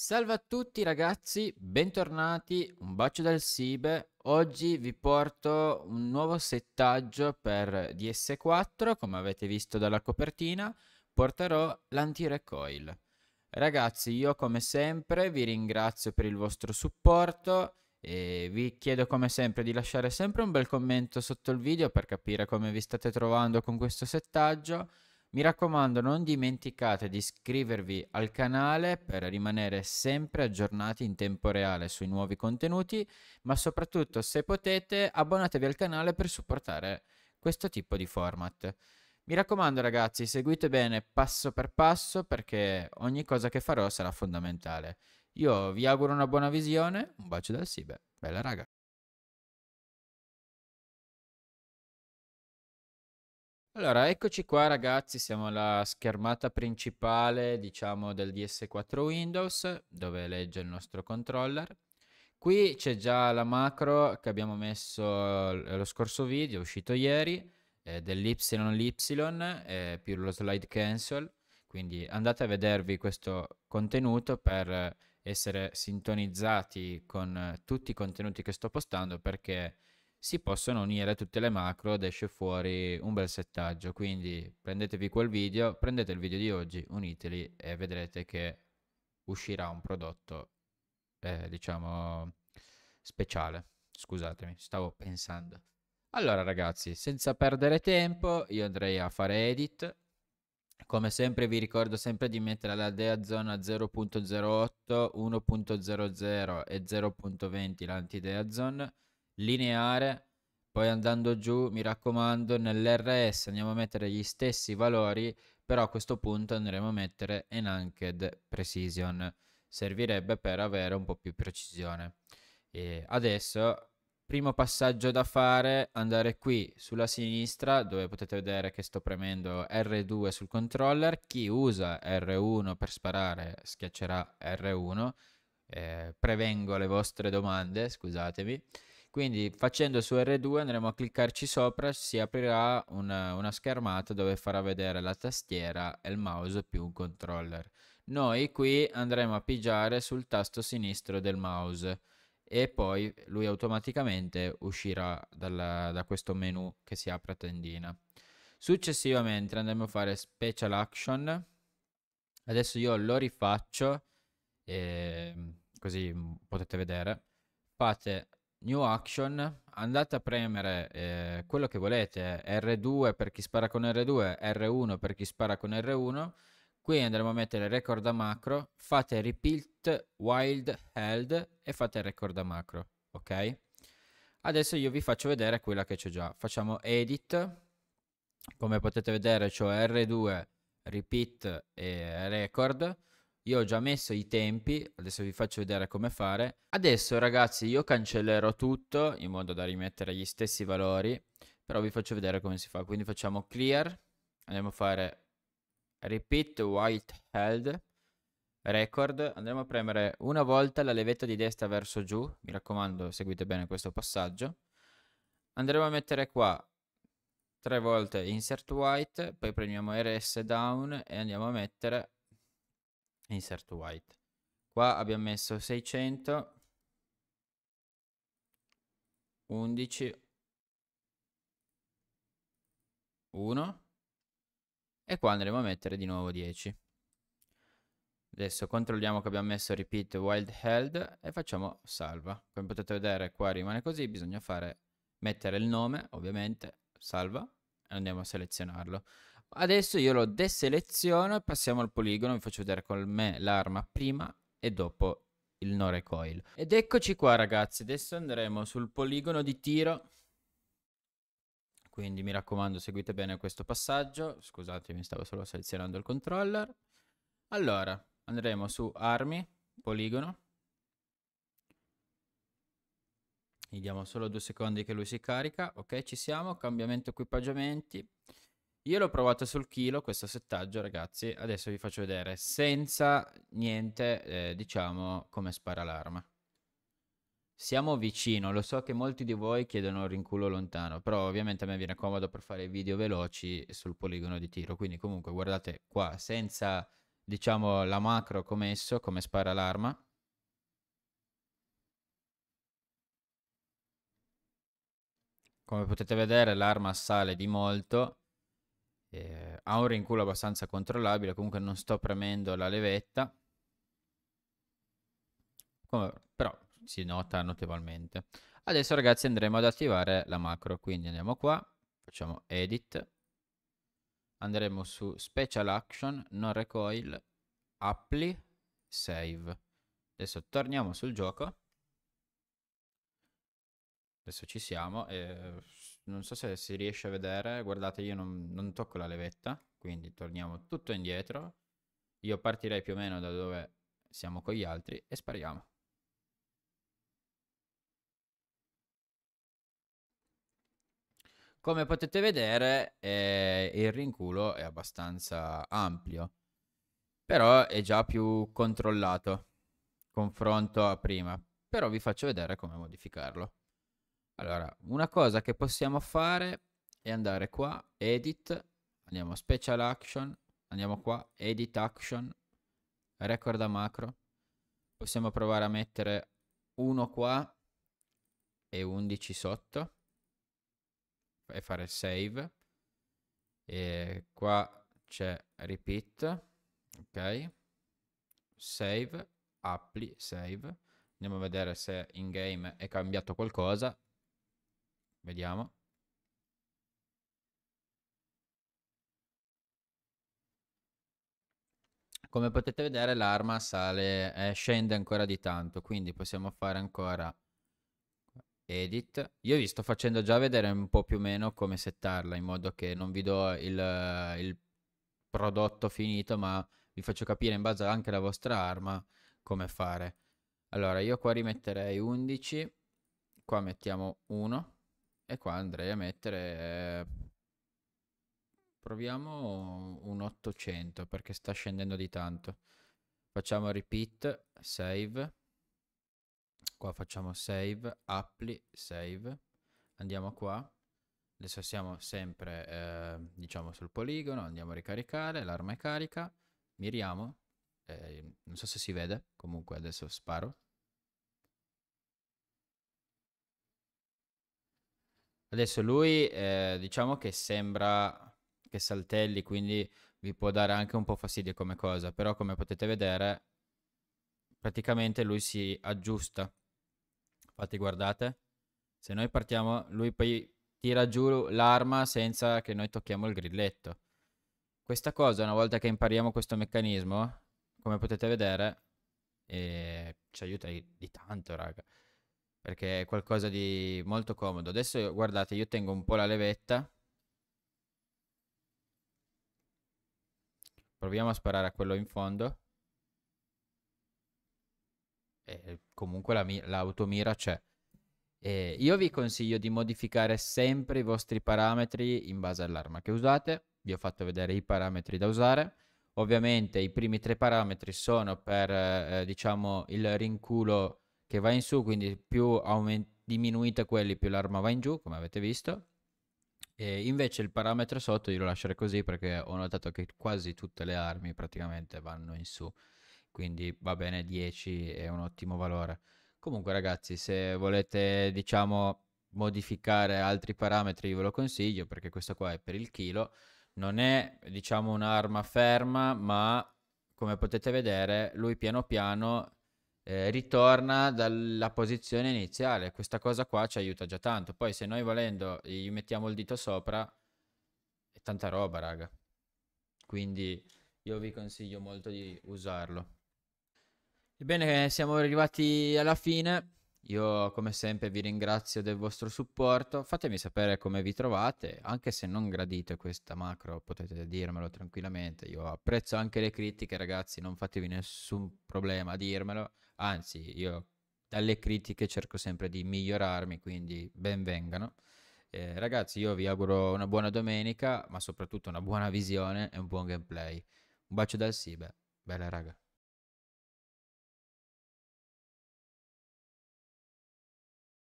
Salve a tutti ragazzi, bentornati, un bacio dal Sibe. Oggi vi porto un nuovo settaggio per DS4, come avete visto dalla copertina, porterò l'anti-recoil. Ragazzi, io come sempre vi ringrazio per il vostro supporto e vi chiedo come sempre di lasciare sempre un bel commento sotto il video per capire come vi state trovando con questo settaggio. Mi raccomando, non dimenticate di iscrivervi al canale per rimanere sempre aggiornati in tempo reale sui nuovi contenuti, ma soprattutto se potete abbonatevi al canale per supportare questo tipo di format. Mi raccomando ragazzi, seguite bene passo per passo perché ogni cosa che farò sarà fondamentale. Io vi auguro una buona visione, un bacio dal Sibe, bella raga. Allora, eccoci qua ragazzi, siamo alla schermata principale, diciamo, del DS4 Windows, dove legge il nostro controller. Qui c'è già la macro che abbiamo messo lo scorso video, uscito ieri, eh, dell'YY eh, più lo slide cancel, quindi andate a vedervi questo contenuto per essere sintonizzati con tutti i contenuti che sto postando perché si possono unire tutte le macro ed esce fuori un bel settaggio. Quindi prendetevi quel video, prendete il video di oggi, uniteli e vedrete che uscirà un prodotto, eh, diciamo, speciale. Scusatemi, stavo pensando. Allora ragazzi, senza perdere tempo, io andrei a fare edit. Come sempre vi ricordo sempre di mettere la DEA zona 0.08, 1.00 e 0.20 l'antidea zone lineare, poi andando giù, mi raccomando, nell'RS andiamo a mettere gli stessi valori, però a questo punto andremo a mettere Enhanced Precision, servirebbe per avere un po' più precisione. E adesso, primo passaggio da fare, andare qui sulla sinistra, dove potete vedere che sto premendo R2 sul controller, chi usa R1 per sparare schiaccerà R1, eh, prevengo le vostre domande, scusatemi, quindi facendo su R2 andremo a cliccarci sopra, si aprirà una, una schermata dove farà vedere la tastiera e il mouse più un controller. Noi qui andremo a pigiare sul tasto sinistro del mouse e poi lui automaticamente uscirà dalla, da questo menu che si apre a tendina. Successivamente andremo a fare special action. Adesso io lo rifaccio così mm, potete vedere. Fate New Action, andate a premere eh, quello che volete, R2 per chi spara con R2, R1 per chi spara con R1, qui andremo a mettere record a macro, fate repeat wild held e fate record a macro, ok? Adesso io vi faccio vedere quella che c'è già, facciamo edit, come potete vedere c'ho R2, repeat e record, io ho già messo i tempi, adesso vi faccio vedere come fare. Adesso ragazzi io cancellerò tutto in modo da rimettere gli stessi valori, però vi faccio vedere come si fa. Quindi facciamo clear, andiamo a fare repeat white held record, andiamo a premere una volta la levetta di destra verso giù, mi raccomando seguite bene questo passaggio. Andremo a mettere qua tre volte insert white, poi premiamo RS down e andiamo a mettere insert white. Qua abbiamo messo 600 11 1 e qua andremo a mettere di nuovo 10. Adesso controlliamo che abbiamo messo repeat wild held e facciamo salva. Come potete vedere qua rimane così, bisogna fare mettere il nome ovviamente, salva e andiamo a selezionarlo. Adesso io lo deseleziono e passiamo al poligono, vi faccio vedere con me l'arma prima e dopo il no recoil. Ed eccoci qua ragazzi, adesso andremo sul poligono di tiro. Quindi mi raccomando seguite bene questo passaggio, scusatemi stavo solo selezionando il controller. Allora, andremo su armi, poligono. Gli diamo solo due secondi che lui si carica. Ok, ci siamo. Cambiamento equipaggiamenti. Io l'ho provato sul chilo questo settaggio, ragazzi. Adesso vi faccio vedere senza niente, eh, diciamo, come spara l'arma. Siamo vicino, lo so che molti di voi chiedono il rinculo lontano, però ovviamente a me viene comodo per fare video veloci sul poligono di tiro. Quindi comunque guardate qua, senza, diciamo, la macro commesso, come spara l'arma. Come potete vedere l'arma sale di molto eh, ha un rinculo abbastanza controllabile, comunque non sto premendo la levetta, Come, però si nota notevolmente. Adesso ragazzi andremo ad attivare la macro, quindi andiamo qua, facciamo edit, andremo su special action, non recoil, apply, save. Adesso torniamo sul gioco. Adesso ci siamo. Eh, non so se si riesce a vedere, guardate io non, non tocco la levetta, quindi torniamo tutto indietro, io partirei più o meno da dove siamo con gli altri e spariamo. Come potete vedere eh, il rinculo è abbastanza ampio, però è già più controllato confronto a prima, però vi faccio vedere come modificarlo. Allora, una cosa che possiamo fare è andare qua, edit, andiamo special action, andiamo qua, edit action, record a macro. Possiamo provare a mettere 1 qua e 11 sotto e fare save. E qua c'è repeat, ok, save, apply, save. Andiamo a vedere se in game è cambiato qualcosa. Vediamo. Come potete vedere l'arma sale, eh, scende ancora di tanto, quindi possiamo fare ancora edit. Io vi sto facendo già vedere un po' più o meno come settarla, in modo che non vi do il, il prodotto finito, ma vi faccio capire in base anche alla vostra arma come fare. Allora, io qua rimetterei 11, qua mettiamo 1. E qua andrei a mettere... Eh, proviamo un 800 perché sta scendendo di tanto. Facciamo repeat, save. Qua facciamo save, apply, save. Andiamo qua. Adesso siamo sempre, eh, diciamo, sul poligono. Andiamo a ricaricare, l'arma è carica. Miriamo. Eh, non so se si vede, comunque adesso sparo. Adesso lui eh, diciamo che sembra che saltelli, quindi vi può dare anche un po' fastidio come cosa, però come potete vedere praticamente lui si aggiusta. Infatti guardate, se noi partiamo, lui poi tira giù l'arma senza che noi tocchiamo il grilletto. Questa cosa, una volta che impariamo questo meccanismo, come potete vedere, eh, ci aiuta di tanto, raga perché è qualcosa di molto comodo. Adesso guardate, io tengo un po' la levetta. Proviamo a sparare a quello in fondo. E comunque l'automira c'è. E io vi consiglio di modificare sempre i vostri parametri in base all'arma che usate. Vi ho fatto vedere i parametri da usare. Ovviamente i primi tre parametri sono per eh, diciamo il rinculo che va in su, quindi più aument- diminuite quelli, più l'arma va in giù, come avete visto. E invece il parametro sotto io lo lascerei così perché ho notato che quasi tutte le armi praticamente vanno in su, quindi va bene 10 è un ottimo valore. Comunque ragazzi, se volete diciamo modificare altri parametri ve lo consiglio perché questo qua è per il chilo, non è diciamo un'arma ferma, ma come potete vedere lui piano piano eh, ritorna dalla posizione iniziale. Questa cosa qua ci aiuta già tanto. Poi se noi volendo gli mettiamo il dito sopra, è tanta roba, raga. Quindi io vi consiglio molto di usarlo. Bene, siamo arrivati alla fine. Io come sempre vi ringrazio del vostro supporto, fatemi sapere come vi trovate, anche se non gradite questa macro potete dirmelo tranquillamente, io apprezzo anche le critiche ragazzi, non fatevi nessun problema a dirmelo, anzi io dalle critiche cerco sempre di migliorarmi, quindi benvengano. Eh, ragazzi io vi auguro una buona domenica, ma soprattutto una buona visione e un buon gameplay. Un bacio dal Sibe, bella raga.